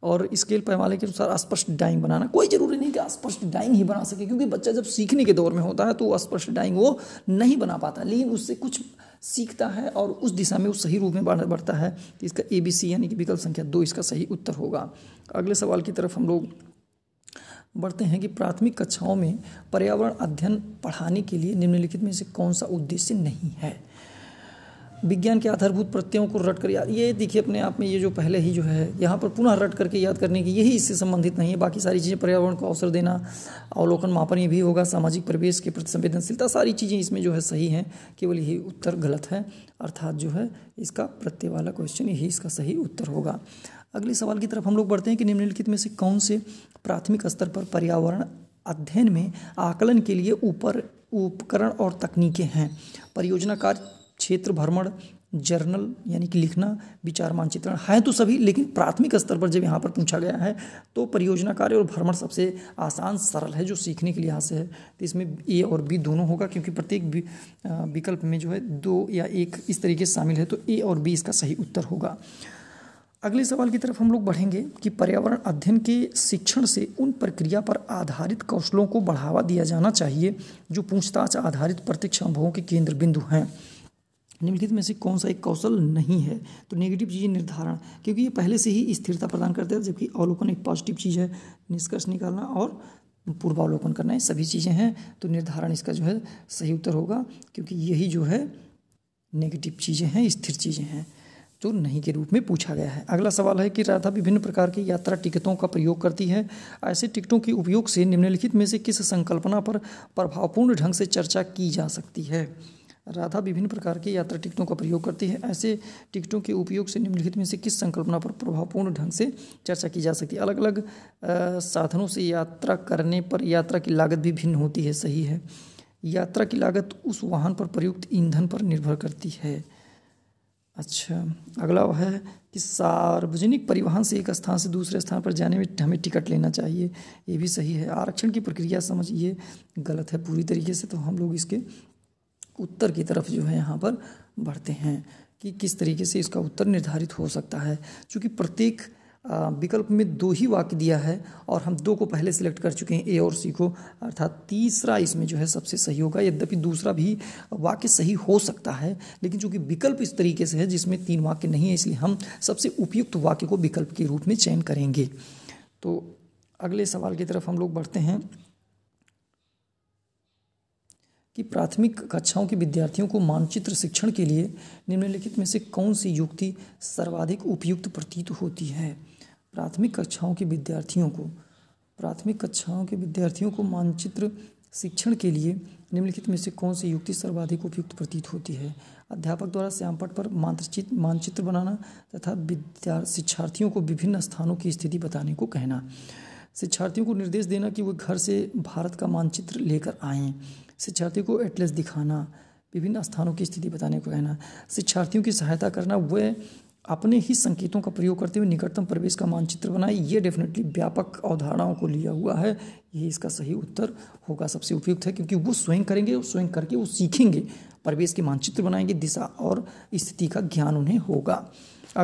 और स्केल पैमाने के अनुसार स्पष्ट डाइंग बनाना कोई ज़रूरी नहीं कि स्पष्ट डाइंग ही बना सके क्योंकि बच्चा जब सीखने के दौर में होता है तो स्पष्ट डाइंग वो नहीं बना पाता लेकिन उससे कुछ सीखता है और उस दिशा में वो सही रूप में बढ़ता है तो इसका ए बी सी यानी कि विकल्प संख्या दो इसका सही उत्तर होगा अगले सवाल की तरफ हम लोग बढ़ते हैं कि प्राथमिक कक्षाओं में पर्यावरण अध्ययन पढ़ाने के लिए निम्नलिखित में से कौन सा उद्देश्य नहीं है विज्ञान के आधारभूत प्रत्ययों को रट कर याद ये देखिए अपने आप में ये जो पहले ही जो है यहाँ पर पुनः रट करके याद करने की यही इससे संबंधित नहीं है बाकी सारी चीज़ें पर्यावरण को अवसर देना अवलोकन मापन ये भी होगा सामाजिक परिवेश के प्रति संवेदनशीलता सारी चीज़ें इसमें जो है सही हैं केवल यही उत्तर गलत है अर्थात जो है इसका प्रत्यय वाला क्वेश्चन यही इसका सही उत्तर होगा अगले सवाल की तरफ हम लोग बढ़ते हैं कि निम्नलिखित में से कौन से प्राथमिक स्तर पर पर्यावरण अध्ययन में आकलन के लिए ऊपर उपकरण और तकनीकें हैं परियोजना कार्य क्षेत्र भ्रमण जर्नल यानी कि लिखना विचार मानचित्रण है तो सभी लेकिन प्राथमिक स्तर पर जब यहाँ पर पूछा गया है तो परियोजना कार्य और भ्रमण सबसे आसान सरल है जो सीखने के लिहाज से है तो इसमें ए और बी दोनों होगा क्योंकि प्रत्येक विकल्प में जो है दो या एक इस तरीके से शामिल है तो ए और बी इसका सही उत्तर होगा अगले सवाल की तरफ हम लोग बढ़ेंगे कि पर्यावरण अध्ययन के शिक्षण से उन प्रक्रिया पर आधारित कौशलों को बढ़ावा दिया जाना चाहिए जो पूछताछ आधारित प्रत्यक्ष अनुभवों के केंद्र बिंदु हैं निम्नलिखित में से कौन सा एक कौशल नहीं है तो नेगेटिव चीज़ें निर्धारण क्योंकि ये पहले से ही स्थिरता प्रदान करते हैं जबकि अवलोकन एक पॉजिटिव चीज़ है निष्कर्ष निकालना और पूर्वावलोकन करना है सभी चीज़ें हैं तो निर्धारण इसका जो है सही उत्तर होगा क्योंकि यही जो है नेगेटिव चीज़ें हैं स्थिर चीज़ें हैं जो नहीं के रूप में पूछा गया है अगला सवाल है कि राधा विभिन्न प्रकार की यात्रा टिकटों का प्रयोग करती है ऐसे टिकटों के उपयोग से निम्नलिखित में से किस संकल्पना पर प्रभावपूर्ण ढंग से चर्चा की जा सकती है राधा विभिन्न प्रकार के यात्रा टिकटों का प्रयोग करती है ऐसे टिकटों के उपयोग से निम्नलिखित में से किस संकल्पना पर प्रभावपूर्ण ढंग से चर्चा की जा सकती है अलग अलग साधनों से यात्रा करने पर यात्रा की लागत भी भिन्न होती है सही है यात्रा की लागत उस वाहन पर प्रयुक्त ईंधन पर निर्भर करती है अच्छा अगला है कि सार्वजनिक परिवहन से एक स्थान से दूसरे स्थान पर जाने में हमें टिकट लेना चाहिए ये भी सही है आरक्षण की प्रक्रिया समझिए गलत है पूरी तरीके से तो हम लोग इसके उत्तर की तरफ जो है यहाँ पर बढ़ते हैं कि किस तरीके से इसका उत्तर निर्धारित हो सकता है चूँकि प्रत्येक विकल्प में दो ही वाक्य दिया है और हम दो को पहले सिलेक्ट कर चुके हैं ए और सी को अर्थात तीसरा इसमें जो है सबसे सही होगा यद्यपि दूसरा भी वाक्य सही हो सकता है लेकिन चूंकि विकल्प इस तरीके से है जिसमें तीन वाक्य नहीं है इसलिए हम सबसे उपयुक्त वाक्य को विकल्प के रूप में चयन करेंगे तो अगले सवाल की तरफ हम लोग बढ़ते हैं कि प्राथमिक कक्षाओं के विद्यार्थियों को मानचित्र शिक्षण के लिए निम्नलिखित में से कौन सी युक्ति सर्वाधिक उपयुक्त प्रतीत होती है प्राथमिक कक्षाओं के विद्यार्थियों को प्राथमिक कक्षाओं के विद्यार्थियों को मानचित्र शिक्षण के लिए निम्नलिखित में से कौन सी युक्ति सर्वाधिक उपयुक्त प्रतीत होती है अध्यापक द्वारा श्यामपट पर मानचित मानचित्र बनाना तथा विद्या शिक्षार्थियों को विभिन्न स्थानों की स्थिति बताने को कहना शिक्षार्थियों को निर्देश देना कि वे घर से भारत का मानचित्र लेकर आएँ शिक्षार्थी को एटलेस दिखाना विभिन्न स्थानों की स्थिति बताने को कहना शिक्षार्थियों की सहायता करना वह अपने ही संकेतों का प्रयोग करते हुए निकटतम प्रवेश का मानचित्र बनाए ये डेफिनेटली व्यापक अवधारणाओं को लिया हुआ है यही इसका सही उत्तर होगा सबसे उपयुक्त है क्योंकि वो स्वयं करेंगे और स्वयं करके वो सीखेंगे प्रवेश के मानचित्र बनाएंगे दिशा और स्थिति का ज्ञान उन्हें होगा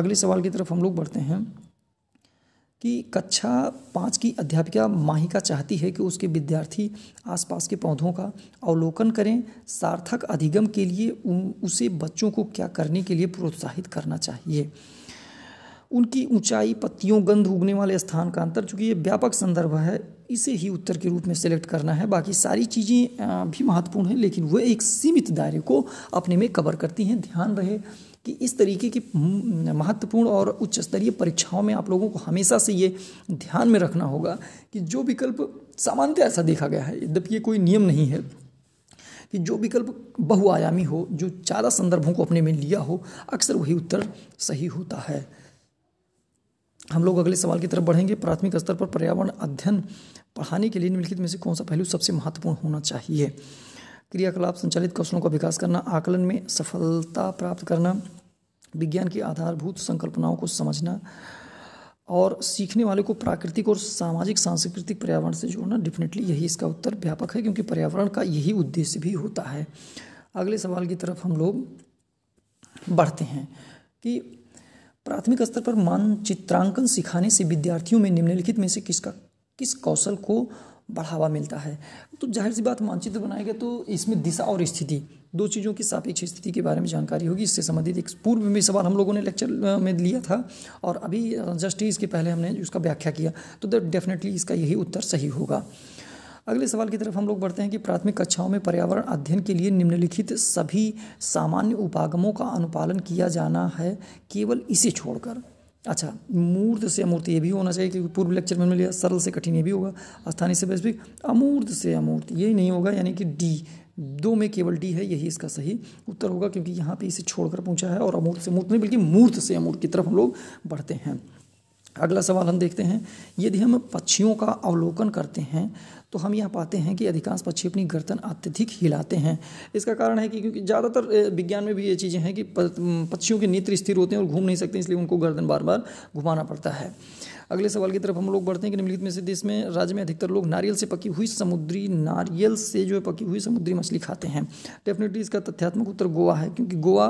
अगले सवाल की तरफ हम लोग बढ़ते हैं कि कक्षा पाँच की अध्यापिका माहिका चाहती है कि उसके विद्यार्थी आसपास के पौधों का अवलोकन करें सार्थक अधिगम के लिए उसे बच्चों को क्या करने के लिए प्रोत्साहित करना चाहिए उनकी ऊंचाई पत्तियों गंध उगने वाले स्थान का अंतर चूँकि ये व्यापक संदर्भ है इसे ही उत्तर के रूप में सेलेक्ट करना है बाकी सारी चीज़ें भी महत्वपूर्ण हैं लेकिन वह एक सीमित दायरे को अपने में कवर करती हैं ध्यान रहे कि इस तरीके की महत्वपूर्ण और उच्च स्तरीय परीक्षाओं में आप लोगों को हमेशा से ये ध्यान में रखना होगा कि जो विकल्प सामान्यतः ऐसा देखा गया है यद्यपि ये कोई नियम नहीं है कि जो विकल्प बहुआयामी हो जो ज़्यादा संदर्भों को अपने में लिया हो अक्सर वही उत्तर सही होता है हम लोग अगले सवाल की तरफ बढ़ेंगे प्राथमिक स्तर पर पर्यावरण अध्ययन पढ़ाने के लिए निम्नलिखित में से कौन सा पहलू सबसे महत्वपूर्ण होना चाहिए क्रियाकलाप संचालित कौशलों का विकास करना आकलन में सफलता प्राप्त करना विज्ञान की आधारभूत संकल्पनाओं को समझना और सीखने वाले को प्राकृतिक और सामाजिक सांस्कृतिक पर्यावरण से जोड़ना डेफिनेटली यही इसका उत्तर व्यापक है क्योंकि पर्यावरण का यही उद्देश्य भी होता है अगले सवाल की तरफ हम लोग बढ़ते हैं कि प्राथमिक स्तर पर मानचित्रांकन सिखाने से विद्यार्थियों में निम्नलिखित में से किसका किस कौशल को बढ़ावा मिलता है तो जाहिर सी बात मानचित्र बनाएगा तो इसमें दिशा और स्थिति दो चीज़ों की सापेक्ष स्थिति के बारे में जानकारी होगी इससे संबंधित एक पूर्व में सवाल हम लोगों ने लेक्चर में लिया था और अभी जस्ट इसके पहले हमने उसका व्याख्या किया तो डेफिनेटली इसका यही उत्तर सही होगा अगले सवाल की तरफ हम लोग बढ़ते हैं कि प्राथमिक कक्षाओं में पर्यावरण अध्ययन के लिए निम्नलिखित सभी सामान्य उपागमों का अनुपालन किया जाना है केवल इसे छोड़कर अच्छा मूर्त से अमूर्त ये भी होना चाहिए क्योंकि पूर्व लेक्चर में लिया सरल से कठिन ये भी होगा स्थानीय से वैश्विक अमूर्त से अमूर्त ये नहीं होगा यानी कि डी दो में केवल डी है यही इसका सही उत्तर होगा क्योंकि यहाँ पे इसे छोड़कर पूछा है और अमूर्त से मूर्त नहीं बल्कि मूर्त से अमूर्त की तरफ हम लोग बढ़ते हैं अगला सवाल हम देखते हैं यदि हम पक्षियों का अवलोकन करते हैं तो हम यह पाते हैं कि अधिकांश पक्षी अपनी गर्दन अत्यधिक हिलाते हैं इसका कारण है कि क्योंकि ज़्यादातर विज्ञान में भी ये चीज़ें हैं कि पक्षियों के नेत्र स्थिर होते हैं और घूम नहीं सकते इसलिए उनको गर्दन बार बार घुमाना पड़ता है अगले सवाल की तरफ हम लोग बढ़ते हैं कि निम्नलिखित में से देश में राज्य में अधिकतर लोग नारियल से पकी हुई समुद्री नारियल से जो है पकी हुई समुद्री मछली खाते हैं डेफिनेटली इसका तथ्यात्मक उत्तर गोवा है क्योंकि गोवा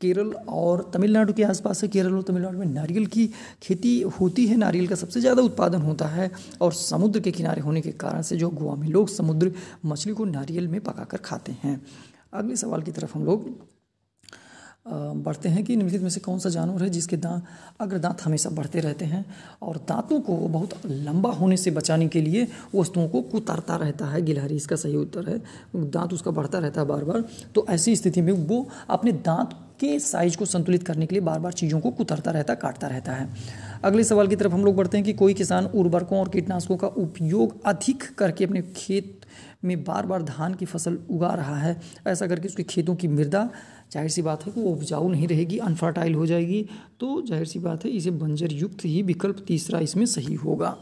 केरल और तमिलनाडु के आसपास है केरल और तमिलनाडु में नारियल की खेती होती है नारियल का सबसे ज़्यादा उत्पादन होता है और समुद्र के किनारे होने के कारण से जो गोवा में लोग समुद्र मछली को नारियल में पका खाते हैं अगले सवाल की तरफ हम लोग बढ़ते हैं कि निम्नलिखित में से कौन सा जानवर है जिसके दांत अग्र दांत हमेशा बढ़ते रहते हैं और दांतों को बहुत लंबा होने से बचाने के लिए वस्तुओं को कुतरता रहता है गिलहरी इसका सही उत्तर है दांत उसका बढ़ता रहता है बार बार तो ऐसी स्थिति में वो अपने दांत के साइज को संतुलित करने के लिए बार बार चीज़ों को कुतरता रहता काटता रहता है अगले सवाल की तरफ हम लोग बढ़ते हैं कि कोई किसान उर्वरकों और कीटनाशकों का उपयोग अधिक करके अपने खेत में बार बार धान की फसल उगा रहा है ऐसा करके उसके खेतों की मृदा जाहिर सी बात है कि वो उपजाऊ नहीं रहेगी अनफर्टाइल हो जाएगी तो जाहिर सी बात है इसे बंजर युक्त ही विकल्प तीसरा इसमें सही होगा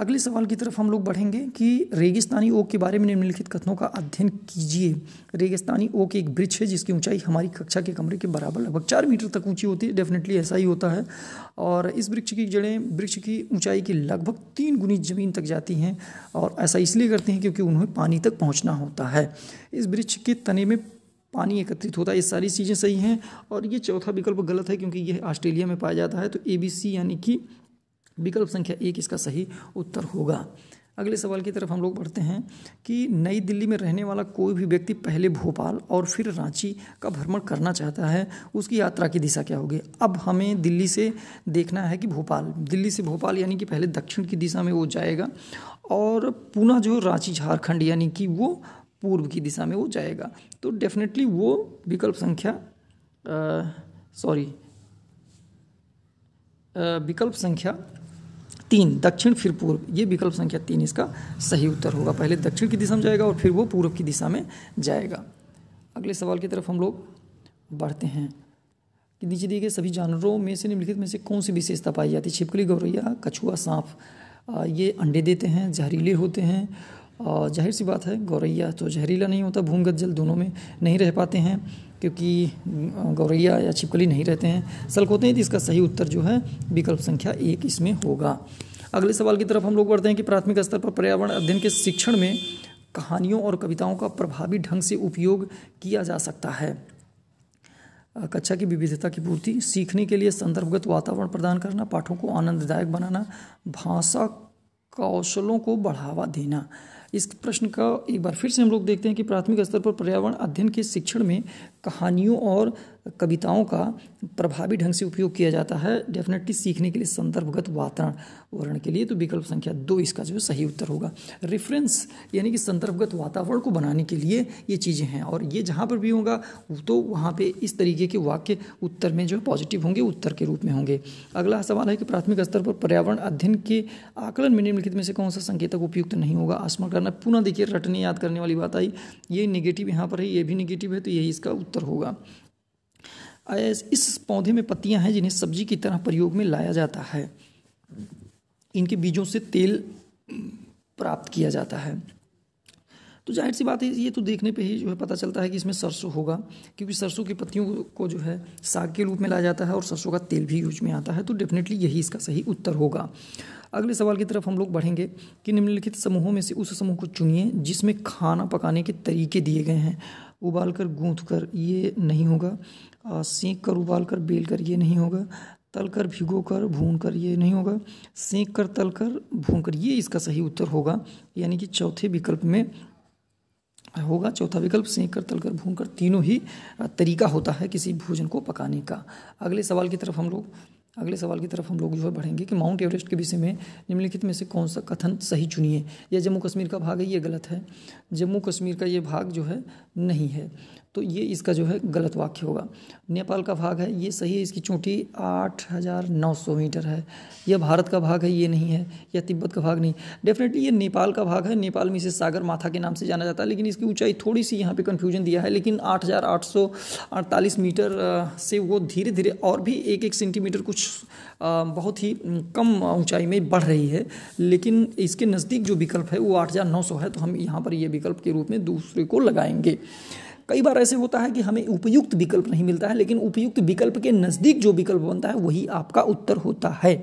अगले सवाल की तरफ हम लोग बढ़ेंगे कि रेगिस्तानी ओक के बारे में निम्नलिखित कथनों का अध्ययन कीजिए रेगिस्तानी ओक एक वृक्ष है जिसकी ऊंचाई हमारी कक्षा के कमरे के बराबर लगभग चार मीटर तक ऊंची होती है डेफिनेटली ऐसा ही होता है और इस वृक्ष की जड़ें वृक्ष की ऊंचाई की लगभग तीन गुनी जमीन तक जाती हैं और ऐसा इसलिए करते हैं क्योंकि उन्हें पानी तक पहुँचना होता है इस वृक्ष के तने में पानी एकत्रित होता है ये सारी चीज़ें सही हैं और ये चौथा विकल्प गलत है क्योंकि ये ऑस्ट्रेलिया में पाया जाता है तो ए बी सी यानी कि विकल्प संख्या एक इसका सही उत्तर होगा अगले सवाल की तरफ हम लोग बढ़ते हैं कि नई दिल्ली में रहने वाला कोई भी व्यक्ति पहले भोपाल और फिर रांची का भ्रमण करना चाहता है उसकी यात्रा की दिशा क्या होगी अब हमें दिल्ली से देखना है कि भोपाल दिल्ली से भोपाल यानी कि पहले दक्षिण की दिशा में वो जाएगा और पुनः जो रांची झारखंड यानी कि वो पूर्व की दिशा में वो जाएगा तो डेफिनेटली वो विकल्प संख्या सॉरी विकल्प संख्या तीन दक्षिण फिर पूर्व ये विकल्प संख्या तीन इसका सही उत्तर होगा पहले दक्षिण की दिशा में जाएगा और फिर वो पूर्व की दिशा में जाएगा अगले सवाल की तरफ हम लोग बढ़ते हैं कि नीचे दिए गए सभी जानवरों में से निम्नलिखित में से कौन सी विशेषता पाई जाती है छिपकली गौरैया कछुआ सांप ये अंडे देते हैं जहरीले होते हैं और जाहिर सी बात है गौरैया तो जहरीला नहीं होता भूंगत जल दोनों में नहीं रह पाते हैं क्योंकि गौरैया या छिपकली नहीं रहते हैं सलकोते हैं तो इसका सही उत्तर जो है विकल्प संख्या एक इसमें होगा अगले सवाल की तरफ हम लोग बढ़ते हैं कि प्राथमिक स्तर पर पर्यावरण अध्ययन के शिक्षण में कहानियों और कविताओं का प्रभावी ढंग से उपयोग किया जा सकता है कक्षा की विविधता की पूर्ति सीखने के लिए संदर्भगत वातावरण प्रदान करना पाठों को आनंददायक बनाना भाषा कौशलों को बढ़ावा देना इस प्रश्न का एक बार फिर से हम लोग देखते हैं कि प्राथमिक स्तर पर पर्यावरण अध्ययन के शिक्षण में कहानियों और कविताओं का प्रभावी ढंग से उपयोग किया जाता है डेफिनेटली सीखने के लिए संदर्भगत वातावरण वर्ण के लिए तो विकल्प संख्या दो इसका जो है सही उत्तर होगा रेफरेंस यानी कि संदर्भगत वातावरण को बनाने के लिए ये चीज़ें हैं और ये जहाँ पर भी होगा तो वहाँ पे इस तरीके के वाक्य उत्तर में जो है पॉजिटिव होंगे उत्तर के रूप में होंगे अगला सवाल है कि प्राथमिक स्तर पर पर्यावरण अध्ययन के आकलन में निम्नलिखित में से कौन सा संकेतक उपयुक्त नहीं होगा स्मरण करना पुनः देखिए रटने याद करने वाली बात आई ये निगेटिव यहाँ पर है ये भी निगेटिव है तो यही इसका उत्तर होगा इस पौधे में पत्तियां हैं जिन्हें सब्जी की तरह प्रयोग में लाया जाता है इनके बीजों से तेल प्राप्त किया जाता है तो जाहिर सी बात है ये तो देखने पे ही जो है पता चलता है कि इसमें सरसों होगा क्योंकि सरसों की पत्तियों को जो है साग के रूप में लाया जाता है और सरसों का तेल भी यूज में आता है तो डेफिनेटली यही इसका सही उत्तर होगा अगले सवाल की तरफ हम लोग बढ़ेंगे कि निम्नलिखित समूहों में से उस समूह को चुनिए जिसमें खाना पकाने के तरीके दिए गए हैं उबाल कर गूँथ कर ये नहीं होगा सेंक कर उबाल कर बेल कर ये नहीं होगा तल कर भिगो कर भून कर ये नहीं होगा सेंक कर तल कर भून कर ये इसका सही उत्तर होगा यानी कि चौथे विकल्प में होगा चौथा विकल्प सेंक कर तल कर भून कर तीनों ही तरीका होता है किसी भोजन को पकाने का अगले सवाल की तरफ हम लोग अगले सवाल की तरफ हम लोग जो है बढ़ेंगे कि माउंट एवरेस्ट के विषय में निम्नलिखित में से कौन सा कथन सही चुनिए यह जम्मू कश्मीर का भाग है ये गलत है जम्मू कश्मीर का ये भाग जो है नहीं है तो ये इसका जो है गलत वाक्य होगा नेपाल का भाग है ये सही है इसकी चोटी आठ हज़ार नौ सौ मीटर है यह भारत का भाग है ये नहीं है या तिब्बत का भाग नहीं डेफिनेटली ये नेपाल का भाग है नेपाल में इसे सागर माथा के नाम से जाना जाता है लेकिन इसकी ऊंचाई थोड़ी सी यहाँ पे कन्फ्यूजन दिया है लेकिन आठ हज़ार आठ सौ अड़तालीस मीटर से वो धीरे धीरे और भी एक एक सेंटीमीटर कुछ बहुत ही कम ऊंचाई में बढ़ रही है लेकिन इसके नज़दीक जो विकल्प है वो आठ हज़ार नौ सौ है तो हम यहाँ पर ये विकल्प के रूप में दूसरे को लगाएंगे कई बार ऐसे होता है कि हमें उपयुक्त विकल्प नहीं मिलता है लेकिन उपयुक्त विकल्प के नज़दीक जो विकल्प बनता है वही आपका उत्तर होता है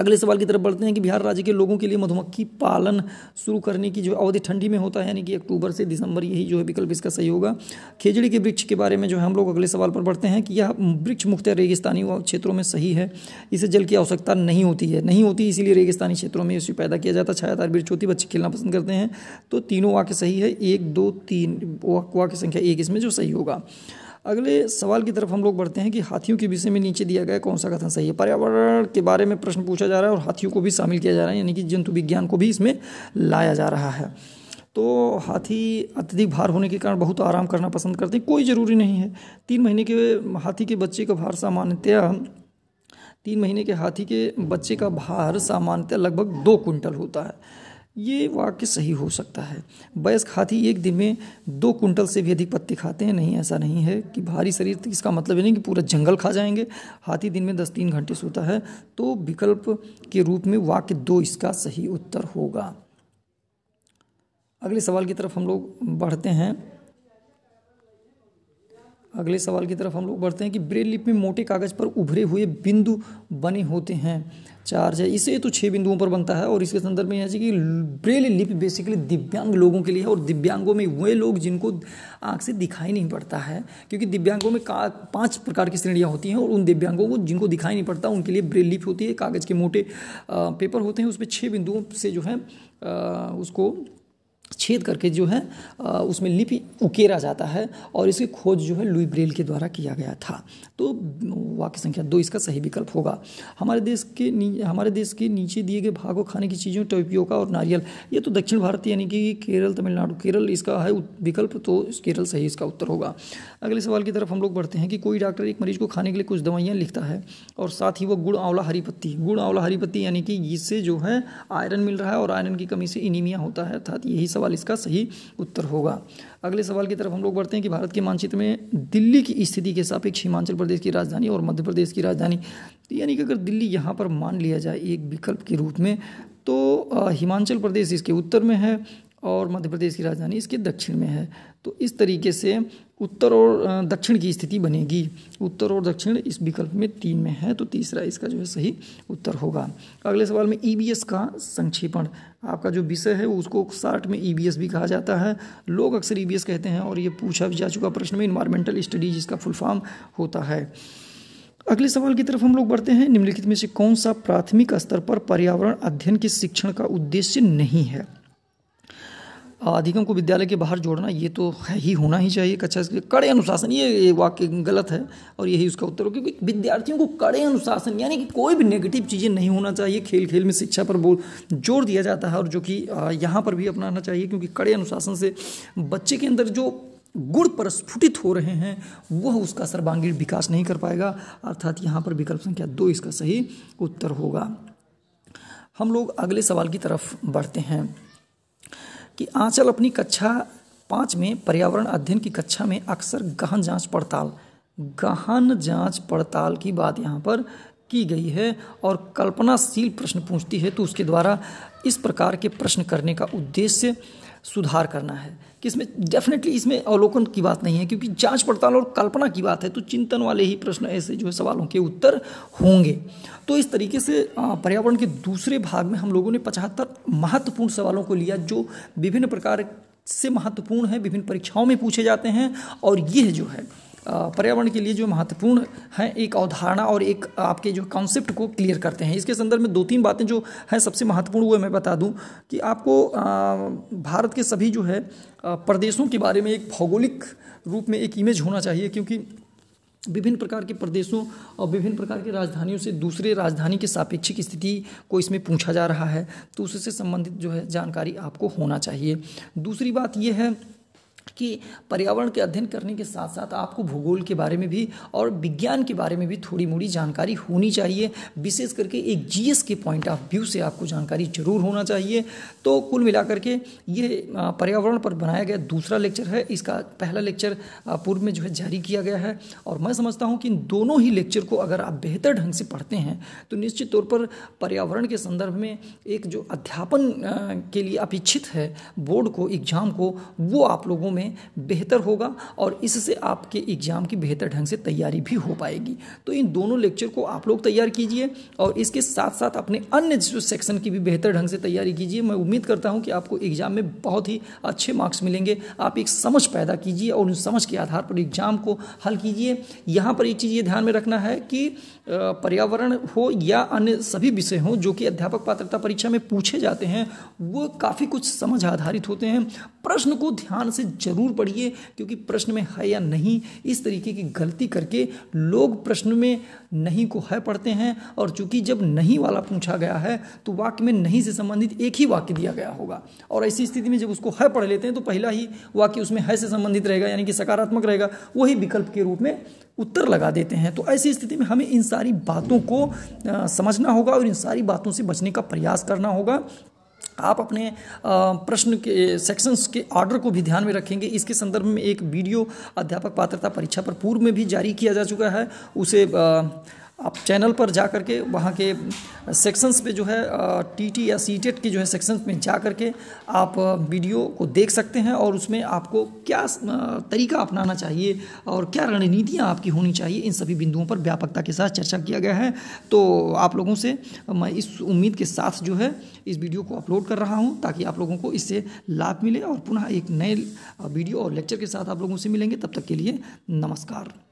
अगले सवाल की तरफ बढ़ते हैं कि बिहार राज्य के लोगों के लिए मधुमक्खी पालन शुरू करने की जो अवधि ठंडी में होता है यानी कि अक्टूबर से दिसंबर यही जो है विकल्प इसका सही होगा खेजड़ी के वृक्ष के बारे में जो है हम लोग अगले सवाल पर बढ़ते हैं कि यह वृक्ष मुक्त रेगिस्तानी क्षेत्रों में सही है इसे जल की आवश्यकता नहीं होती है नहीं होती इसीलिए रेगिस्तानी क्षेत्रों में इसे पैदा किया जाता है छायादार वृक्ष होती बच्चे खेलना पसंद करते हैं तो तीनों वाक्य सही है एक दो तीन वाक्य संख्या एक इसमें जो सही होगा अगले सवाल की तरफ हम लोग बढ़ते हैं कि हाथियों के विषय में नीचे दिया गया कौन सा कथन सही है पर्यावरण के बारे में प्रश्न पूछा जा रहा है और हाथियों को भी शामिल किया जा रहा है यानी कि जंतु विज्ञान को भी इसमें लाया जा रहा है तो हाथी अत्यधिक भार होने के कारण बहुत आराम करना पसंद करते हैं कोई ज़रूरी नहीं है तीन महीने के हाथी के बच्चे का भार सामान्यतया तीन महीने के हाथी के बच्चे का भार सामान्यतः लगभग दो कुंटल होता है ये वाक्य सही हो सकता है बयस्क हाथी एक दिन में दो कुंटल से भी अधिक पत्ते खाते हैं नहीं ऐसा नहीं है कि भारी शरीर तो इसका मतलब ये नहीं कि पूरा जंगल खा जाएंगे हाथी दिन में दस तीन घंटे सोता है तो विकल्प के रूप में वाक्य दो इसका सही उत्तर होगा अगले सवाल की तरफ हम लोग बढ़ते हैं अगले सवाल की तरफ हम लोग बढ़ते हैं कि ब्रेल लिप में मोटे कागज़ पर उभरे हुए बिंदु बने होते हैं चार्ज है इसे तो छः बिंदुओं पर बनता है और इसके संदर्भ में यह कि ब्रेल लिपि बेसिकली दिव्यांग लोगों के लिए है और दिव्यांगों में वे लोग जिनको आँख से दिखाई नहीं पड़ता है क्योंकि दिव्यांगों में का पाँच प्रकार की श्रेणियाँ होती हैं और उन दिव्यांगों को जिनको दिखाई नहीं पड़ता उनके लिए ब्रेल लिपि होती है कागज़ के मोटे पेपर होते हैं उसमें छः बिंदुओं से जो है उसको छेद करके जो है उसमें लिपि उकेरा जाता है और इसकी खोज जो है लुई ब्रेल के द्वारा किया गया था तो वाक्य संख्या दो इसका सही विकल्प होगा हमारे देश के हमारे देश के नीचे दिए गए भागों खाने की चीज़ें टोपियोका और नारियल ये तो दक्षिण भारत यानी कि केरल तमिलनाडु केरल इसका है विकल्प तो केरल सही इसका उत्तर होगा अगले सवाल की तरफ हम लोग बढ़ते हैं कि कोई डॉक्टर एक मरीज को खाने के लिए कुछ दवाइयाँ लिखता है और साथ ही वो गुड़ आंवला हरी पत्ती गुड़ आंवला हरी पत्ती यानी कि इससे जो है आयरन मिल रहा है और आयरन की कमी से इनीमिया होता है अर्थात यही सवाल सवाल इसका सही उत्तर होगा अगले सवाल की तरफ हम लोग बढ़ते हैं कि भारत के मानचित्र में दिल्ली की स्थिति के सापेक्ष हिमाचल प्रदेश की राजधानी और मध्य प्रदेश की राजधानी तो यानी कि अगर दिल्ली यहाँ पर मान लिया जाए एक विकल्प के रूप में तो हिमाचल प्रदेश इसके उत्तर में है और मध्य प्रदेश की राजधानी इसके दक्षिण में है तो इस तरीके से उत्तर और दक्षिण की स्थिति बनेगी उत्तर और दक्षिण इस विकल्प में तीन में है तो तीसरा इसका जो है सही उत्तर होगा अगले सवाल में ई e का संक्षेपण आपका जो विषय है उसको साठ में ई e भी कहा जाता है लोग अक्सर ई e कहते हैं और ये पूछा भी जा चुका प्रश्न में इन्वायरमेंटल स्टडीज इसका फुल फॉर्म होता है अगले सवाल की तरफ हम लोग बढ़ते हैं निम्नलिखित में से कौन सा प्राथमिक स्तर पर पर्यावरण अध्ययन के शिक्षण का उद्देश्य नहीं है अधिगम को विद्यालय के बाहर जोड़ना ये तो है ही होना ही चाहिए कक्षा के कड़े अनुशासन ये, ये वाक्य गलत है और यही उसका उत्तर हो क्योंकि विद्यार्थियों को कड़े अनुशासन यानी कि कोई भी नेगेटिव चीज़ें नहीं होना चाहिए खेल खेल में शिक्षा पर बोल जोर दिया जाता है और जो कि यहाँ पर भी अपनाना चाहिए क्योंकि कड़े अनुशासन से बच्चे के अंदर जो गुण प्रस्फुटित हो रहे हैं वह उसका सर्वांगीण विकास नहीं कर पाएगा अर्थात यहाँ पर विकल्प संख्या दो इसका सही उत्तर होगा हम लोग अगले सवाल की तरफ बढ़ते हैं कि आंचल अपनी कक्षा पाँच में पर्यावरण अध्ययन की कक्षा में अक्सर गहन जांच पड़ताल गहन जांच पड़ताल की बात यहाँ पर की गई है और कल्पनाशील प्रश्न पूछती है तो उसके द्वारा इस प्रकार के प्रश्न करने का उद्देश्य सुधार करना है कि इसमें डेफिनेटली इसमें अवलोकन की बात नहीं है क्योंकि जांच पड़ताल और कल्पना की बात है तो चिंतन वाले ही प्रश्न ऐसे जो है सवालों के उत्तर होंगे तो इस तरीके से पर्यावरण के दूसरे भाग में हम लोगों ने पचहत्तर महत्वपूर्ण सवालों को लिया जो विभिन्न प्रकार से महत्वपूर्ण है विभिन्न परीक्षाओं में पूछे जाते हैं और यह जो है पर्यावरण के लिए जो महत्वपूर्ण है एक अवधारणा और एक आपके जो कॉन्सेप्ट को क्लियर करते हैं इसके संदर्भ में दो तीन बातें जो हैं सबसे महत्वपूर्ण वो मैं बता दूं कि आपको भारत के सभी जो है प्रदेशों के बारे में एक भौगोलिक रूप में एक इमेज होना चाहिए क्योंकि विभिन्न प्रकार के प्रदेशों और विभिन्न प्रकार की राजधानियों से दूसरे राजधानी के सापेक्षिक स्थिति को इसमें पूछा जा रहा है तो उससे संबंधित जो है जानकारी आपको होना चाहिए दूसरी बात यह है कि पर्यावरण के अध्ययन करने के साथ साथ आपको भूगोल के बारे में भी और विज्ञान के बारे में भी थोड़ी मोड़ी जानकारी होनी चाहिए विशेष करके एक जीएस के पॉइंट ऑफ व्यू से आपको जानकारी जरूर होना चाहिए तो कुल मिलाकर के ये पर्यावरण पर बनाया गया दूसरा लेक्चर है इसका पहला लेक्चर पूर्व में जो है जारी किया गया है और मैं समझता हूँ कि इन दोनों ही लेक्चर को अगर आप बेहतर ढंग से पढ़ते हैं तो निश्चित तौर पर पर्यावरण के संदर्भ में एक जो अध्यापन के लिए अपेक्षित है बोर्ड को एग्जाम को वो आप लोगों में में बेहतर होगा और इससे आपके एग्ज़ाम की बेहतर ढंग से तैयारी भी हो पाएगी तो इन दोनों लेक्चर को आप लोग तैयार कीजिए और इसके साथ साथ अपने अन्य जो सेक्शन की भी बेहतर ढंग से तैयारी कीजिए मैं उम्मीद करता हूँ कि आपको एग्ज़ाम में बहुत ही अच्छे मार्क्स मिलेंगे आप एक समझ पैदा कीजिए और उन समझ के आधार पर एग्ज़ाम को हल कीजिए यहाँ पर एक चीज़ ये ध्यान में रखना है कि पर्यावरण हो या अन्य सभी विषय हों जो कि अध्यापक पात्रता परीक्षा में पूछे जाते हैं वो काफ़ी कुछ समझ आधारित होते हैं प्रश्न को ध्यान से जरूर पढ़िए क्योंकि प्रश्न में है या नहीं इस तरीके की गलती करके लोग प्रश्न में नहीं को है पढ़ते हैं और चूंकि जब नहीं वाला पूछा गया है तो वाक्य में नहीं से संबंधित एक ही वाक्य दिया गया होगा और ऐसी स्थिति में जब उसको है पढ़ लेते हैं तो पहला ही वाक्य उसमें है से संबंधित रहेगा यानी कि सकारात्मक रहेगा वही विकल्प के रूप में उत्तर लगा देते हैं तो ऐसी स्थिति में हमें इन सारी बातों को समझना होगा और इन सारी बातों से बचने का प्रयास करना होगा आप अपने प्रश्न के सेक्शंस के ऑर्डर को भी ध्यान में रखेंगे इसके संदर्भ में एक वीडियो अध्यापक पात्रता परीक्षा पर पूर्व में भी जारी किया जा चुका है उसे आप चैनल पर जा कर के वहाँ के सेक्शंस पे जो है टी टी या सी टेट के जो है सेक्शंस में जा कर के आप वीडियो को देख सकते हैं और उसमें आपको क्या तरीका अपनाना चाहिए और क्या रणनीतियाँ आपकी होनी चाहिए इन सभी बिंदुओं पर व्यापकता के साथ चर्चा किया गया है तो आप लोगों से मैं इस उम्मीद के साथ जो है इस वीडियो को अपलोड कर रहा हूँ ताकि आप लोगों को इससे लाभ मिले और पुनः एक नए वीडियो और लेक्चर के साथ आप लोगों से मिलेंगे तब तक के लिए नमस्कार